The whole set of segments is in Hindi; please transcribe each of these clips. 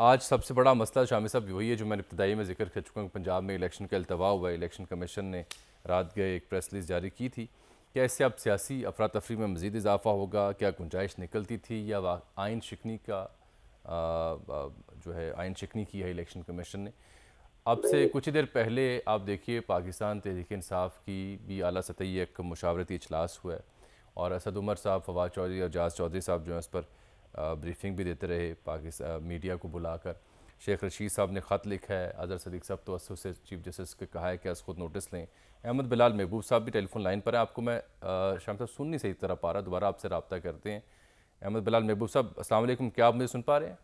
आज सबसे बड़ा मसला शामी साहब वही है जो मैंने इब्तदाई में जिक्र कर चुका हूँ पंजाब में इलेक्शन का अल्तवा हुआ इलेक्शन कमीशन ने रात गए एक प्रेस रिलीज जारी की थी क्या इससे अब सियासी अफरा तफरी में मजीद इजाफा होगा क्या गुंजाइश निकलती थी या आयन शिकनी का आ, आ, जो है आयन शिकनी की है इलेक्शन कमीशन ने अब से कुछ ही देर पहले आप देखिए पाकिस्तान तहरीक इंसाफ की भी अली सतही एक मशावरती अजलास हुआ है और असद उमर साहब फवाद चौधरी और जाज चौधरी साहब जो हैं उस पर ब्रीफिंग भी देते रहे पाकिस्तान मीडिया को बुलाकर शेख रशीद साहब ने ख़त लिखा है अजहर सदीक साहब तो से चीफ जस्टिस के कहा है कि आज खुद नोटिस लें अहमद बिलाल महबूब साहब भी टेलीफोन लाइन पर है आपको मैं शाम साहब सुन नहीं सही तरह पा रहा दोबारा आपसे रबता करते हैं अहमद बिलाल महबूब साहब असल क्या आप मुझे सुन पा रहे हैं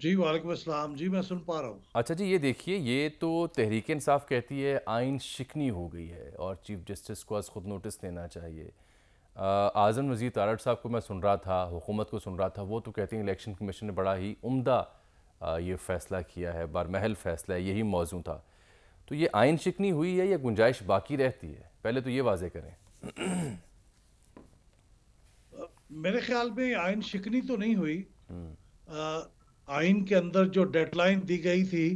जी वालेकुम अस्सलाम जी मैं सुन पा रहा हूँ अच्छा जी ये देखिए ये तो तहरीक इंसाफ कहती है आइन शिकनी हो गई है और चीफ जस्टिस को आज खुद नोटिस लेना चाहिए आज़म नज़ीर तारड़ साहब को मैं सुन रहा था हुकूमत को सुन रहा था वो तो कहते हैं इलेक्शन कमीशन ने बड़ा ही उम्दा ये फ़ैसला किया है महल फ़ैसला है यही मौजू था तो ये आयन शिकनी हुई है या गुंजाइश बाकी रहती है पहले तो ये वाजे करें मेरे ख्याल में आयन शिकनी तो नहीं हुई हम्म। आइन के अंदर जो डेडलाइन दी गई थी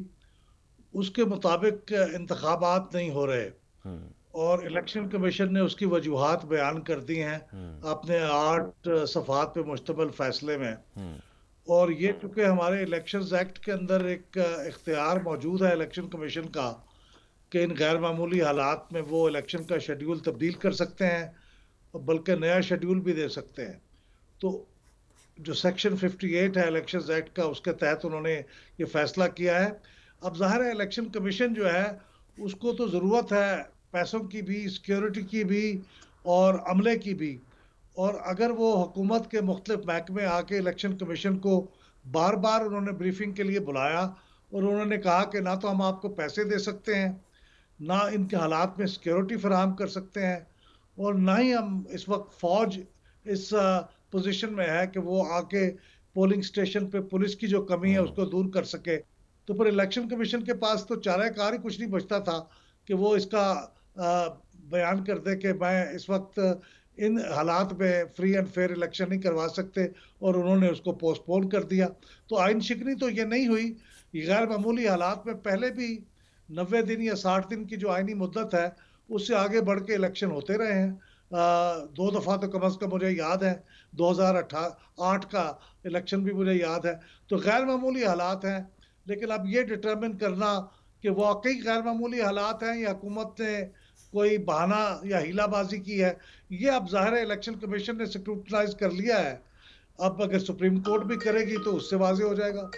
उसके मुताबिक इंतबात नहीं हो रहे हम्म। और इलेक्शन कमीशन ने उसकी वजूहत बयान कर दी हैं हम्म। अपने आठ सफात पे मुश्तमल फैसले में हम्म। और ये चूँकि हमारे इलेक्शन एक्ट के अंदर एक इख्तियार मौजूद है इलेक्शन कमीशन का कि इन गैर मामूली हालात में वो इलेक्शन का शेड्यूल तब्दील कर सकते हैं बल्कि नया शेड्यूल भी दे सकते हैं तो जो सेक्शन 58 है इलेक्शन एक्ट का उसके तहत उन्होंने ये फैसला किया है अब ज़ाहिर है इलेक्शन कमीशन जो है उसको तो ज़रूरत है पैसों की भी सिक्योरिटी की भी और अमले की भी और अगर वो हुकूमत के मुख्तफ महकमे आके इलेक्शन कमीशन को बार बार उन्होंने ब्रीफिंग के लिए बुलाया और उन्होंने कहा कि ना तो हम आपको पैसे दे सकते हैं ना इनके हालात में सिक्योरिटी फराहम कर सकते हैं और ना ही हम इस वक्त फौज इस पोजीशन में है कि वो आके पोलिंग स्टेशन पे पुलिस की जो कमी है हाँ। उसको दूर कर सके तो फिर इलेक्शन कमीशन के पास तो चारा कार ही कुछ नहीं बचता था कि वो इसका बयान कर दे कि मैं इस वक्त इन हालात में फ्री एंड फेयर इलेक्शन नहीं करवा सकते और उन्होंने उसको पोस्टपोन कर दिया तो आइन शिकनी तो ये नहीं हुई गैर मामूली हालात में पहले भी नबे दिन या साठ दिन की जो आइनी मुद्दत है उससे आगे बढ़ के इलेक्शन होते रहे हैं दो दफ़ा तो कम अज़ कम मुझे याद है दो हज़ार आठ का इलेक्शन भी मुझे याद है तो गैर मामूली हालात हैं लेकिन अब ये डिटर्मिन करना कि वाकई गैर मामूली हालात हैं या हुकूमत ने कोई बहाना या हीलाबाजी की है ये अब ज़ाहिर है इलेक्शन कमीशन ने स्क्रूटनाइज कर लिया है अब अगर सुप्रीम कोर्ट भी करेगी तो उससे वाजे हो जाएगा